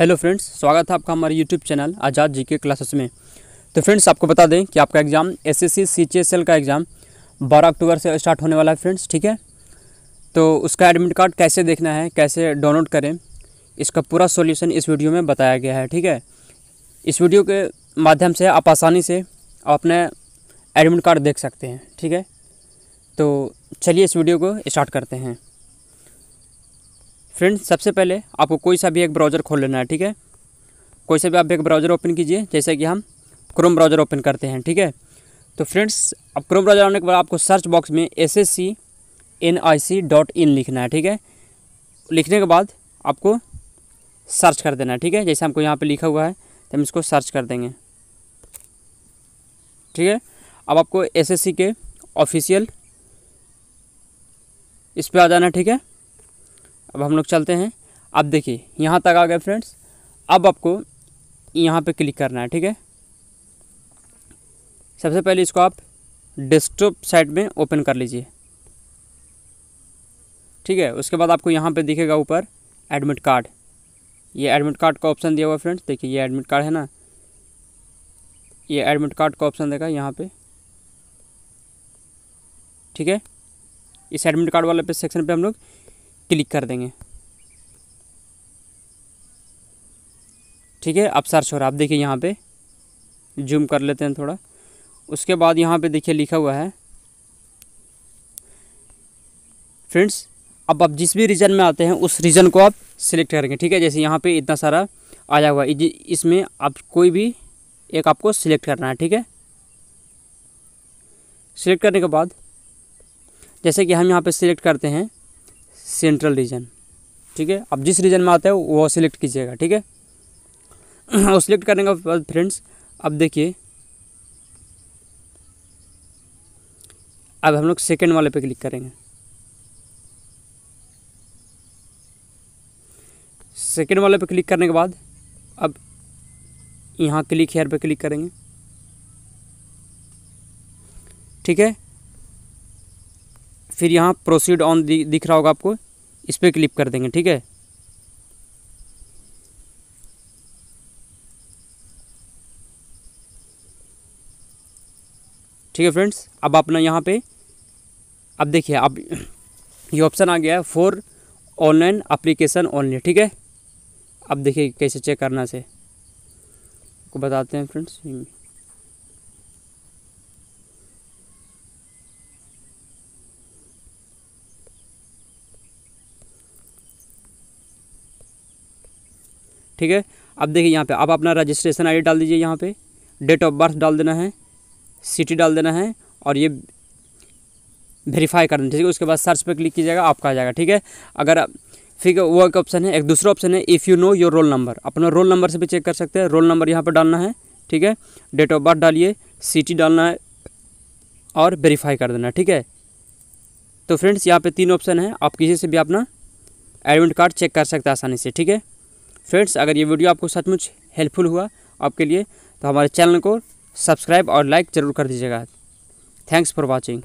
hello friends स्वागत है आपका हमारे यूट्यूब चैनल आज़ाद जी के क्लासेस में तो फ्रेंड्स आपको बता दें कि आपका एग्ज़ाम एस एस सी का एग्ज़ाम 12 अक्टूबर से स्टार्ट होने वाला है फ्रेंड्स ठीक है तो उसका एडमिट कार्ड कैसे देखना है कैसे डाउनलोड करें इसका पूरा सोल्यूशन इस वीडियो में बताया गया है ठीक है इस वीडियो के माध्यम से आप आसानी से अपने एडमिट कार्ड देख सकते हैं ठीक है तो चलिए इस वीडियो को स्टार्ट करते हैं फ्रेंड्स सबसे पहले आपको कोई सा भी एक ब्राउज़र खोल लेना है ठीक है कोई सा भी आप एक ब्राउज़र ओपन कीजिए जैसे कि हम क्रोम ब्राउज़र ओपन करते हैं ठीक है तो फ्रेंड्स अब क्रोम ब्राउज़र आने के बाद आपको सर्च बॉक्स में S S C N I C dot in लिखना है ठीक है लिखने के बाद आपको सर्च कर देना है ठीक है जैसे हमको यहाँ पे लिखा हुआ है तो हम इसको सर्च कर देंगे ठीक है अब आपको सी के ऑफिशियल इस पर आ जाना ठीक है अब हम लोग चलते हैं अब देखिए यहाँ तक आ गए फ्रेंड्स अब आपको यहाँ पे क्लिक करना है ठीक है सबसे पहले इसको आप डेस्कटॉप साइट में ओपन कर लीजिए ठीक है उसके बाद आपको यहाँ पे दिखेगा ऊपर एडमिट कार्ड ये एडमिट कार्ड का ऑप्शन दिया हुआ फ्रेंड्स देखिए ये एडमिट कार्ड है ना ये एडमिट कार्ड का ऑप्शन देगा यहाँ पे ठीक है इस एडमिट कार्ड वाले पे सेक्शन पे हम लोग क्लिक कर देंगे ठीक है अब सर्च हो रहा आप देखिए यहाँ पे जूम कर लेते हैं थोड़ा उसके बाद यहाँ पे देखिए लिखा हुआ है फ्रेंड्स अब आप जिस भी रीजन में आते हैं उस रीजन को आप सिलेक्ट करेंगे ठीक है जैसे यहाँ पे इतना सारा आया हुआ है इसमें आप कोई भी एक आपको सिलेक्ट करना है ठीक है सिलेक्ट करने के बाद जैसे कि हम यहाँ पे सिलेक्ट करते हैं सेंट्रल रीजन ठीक है अब जिस रीजन में आता है वो सिलेक्ट कीजिएगा ठीक है और सिलेक्ट करने के बाद फ्रेंड्स अब देखिए अब हम लोग सेकेंड वाले पे क्लिक करेंगे सेकेंड वाले पे क्लिक करने के बाद अब यहाँ क्लिक हेयर पे क्लिक करेंगे ठीक है फिर यहाँ प्रोसीड ऑन दिख रहा होगा आपको इस पर क्लिक कर देंगे ठीक है ठीक है फ्रेंड्स अब अपना यहाँ पे अब देखिए अब ये ऑप्शन आ गया है फॉर ऑनलाइन अप्लीकेशन ओनली ठीक है अब देखिए कैसे चेक करना से आपको बताते हैं फ्रेंड्स ठीक है अब देखिए यहाँ पे आप अपना रजिस्ट्रेशन आईडी डाल दीजिए यहाँ पे डेट ऑफ बर्थ डाल देना है सिटी डाल देना है और ये वेरीफाई करना ठीक है उसके बाद सर्च पर क्लिक कीजिएगा आपका आ जाएगा ठीक है अगर फिर वो एक ऑप्शन है एक दूसरा ऑप्शन है if you know your roll number अपना रोल नंबर से भी चेक कर सकते हैं रोल नंबर यहाँ पर डालना है ठीक है डेट ऑफ बर्थ डालिए सिटी डालना है और वेरीफाई कर देना ठीक है तो फ्रेंड्स यहाँ पे तीन ऑप्शन है आप किसी से भी अपना एडमिट कार्ड चेक कर सकते हैं आसानी से ठीक है फ्रेंड्स अगर ये वीडियो आपको सचमुच हेल्पफुल हुआ आपके लिए तो हमारे चैनल को सब्सक्राइब और लाइक ज़रूर कर दीजिएगा थैंक्स फॉर वॉचिंग